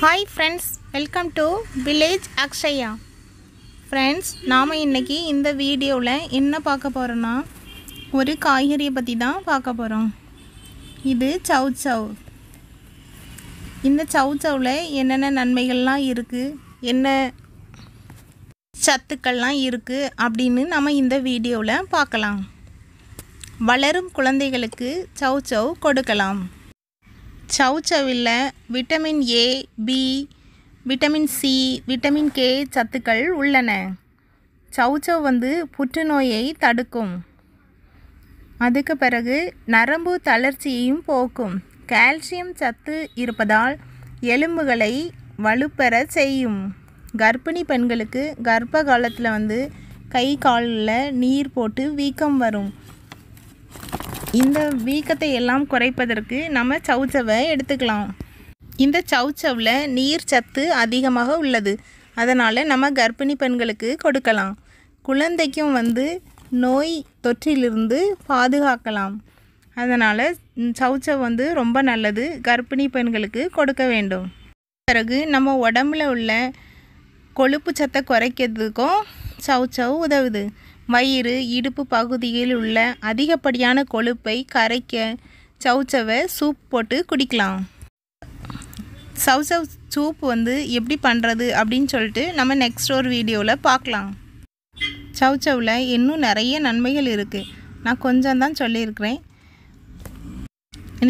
hi friends welcome to village Akshaya friends நாம் இன்றைக்கி இந்த வீடியோவில் என்ன பார்க்க போகிறோன்னா ஒரு காய்கறியை பற்றி தான் பார்க்க போகிறோம் இது சவு சவ் இந்த சவு சவில் என்னென்ன நன்மைகள்லாம் இருக்குது என்ன சத்துக்கள்லாம் இருக்குது அப்படின்னு நம்ம இந்த வீடியோவில் பார்க்கலாம் வளரும் குழந்தைகளுக்கு சவு சவ் கொடுக்கலாம் சவுச்சவில் vitamin A B vitamin C vitamin K சத்துக்கள் உள்ளன சவுச்சவ் வந்து புற்றுநோயை தடுக்கும் அதுக்கு பிறகு நரம்பு தளர்ச்சியையும் போக்கும் கால்சியம் சத்து இருப்பதால் எலும்புகளை வலுப்பெற செய்யும் கர்ப்பிணி பெண்களுக்கு கர்ப்ப காலத்தில் வந்து கை காலில் நீர் போட்டு வீக்கம் வரும் இந்த வீக்கத்தை எல்லாம் குறைப்பதற்கு நம்ம சவுச்சவை எடுத்துக்கலாம் இந்த சவுச்சவில் நீர் சத்து அதிகமாக உள்ளது அதனால் நம்ம கர்ப்பிணி பெண்களுக்கு கொடுக்கலாம் குழந்தைக்கும் வந்து நோய் தொற்றிலிருந்து பாதுகாக்கலாம் அதனால் சவுச்சவ் வந்து ரொம்ப நல்லது கர்ப்பிணி பெண்களுக்கு கொடுக்க வேண்டும் பிறகு நம்ம உடம்புல உள்ள கொழுப்பு சத்தை குறைக்கிறதுக்கும் சவுச்சவ் உதவுது வயிறு இடுப்பு பகுதியில் உள்ள அதிகப்படியான கொழுப்பை கரைக்க சவுச்சவை சூப் போட்டு குடிக்கலாம் சவுசவ் சூப் வந்து எப்படி பண்ணுறது அப்படின்னு சொல்லிட்டு நம்ம நெக்ஸ்ட் ஒரு வீடியோவில் பார்க்கலாம் சவுச்சவில் இன்னும் நிறைய நன்மைகள் இருக்குது நான் கொஞ்சம் தான் சொல்லியிருக்கிறேன்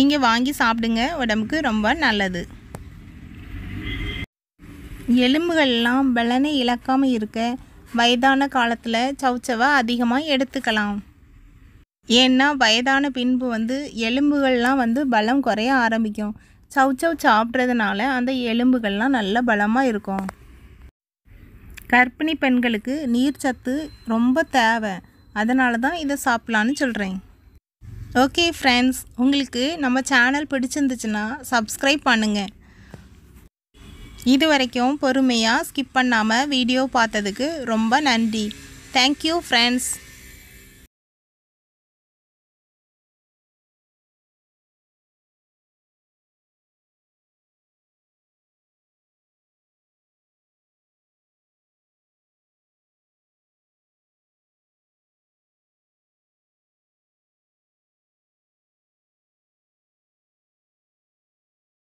நீங்கள் வாங்கி சாப்பிடுங்க உடம்புக்கு ரொம்ப நல்லது எலும்புகள்லாம் பலனை இழக்காமல் இருக்க வயதான காலத்தில் சௌச்சவை அதிகமாக எடுத்துக்கலாம் ஏன்னா வயதான பின்பு வந்து எலும்புகள்லாம் வந்து பலம் குறைய ஆரம்பிக்கும் சவுச்சவ் சாப்பிட்றதுனால அந்த எலும்புகள்லாம் நல்ல பலமாக இருக்கும் கர்ப்பிணி பெண்களுக்கு நீர் சத்து ரொம்ப தேவை அதனால தான் இதை சாப்பிட்லான்னு சொல்கிறேன் ஓகே ஃப்ரெண்ட்ஸ் உங்களுக்கு நம்ம சேனல் பிடிச்சிருந்துச்சுன்னா சப்ஸ்கிரைப் பண்ணுங்கள் இது வரைக்கும் பொறுமையாக ஸ்கிப் பண்ணாமல் வீடியோ பார்த்ததுக்கு ரொம்ப நன்றி தேங்க்யூ ஃப்ரெண்ட்ஸ்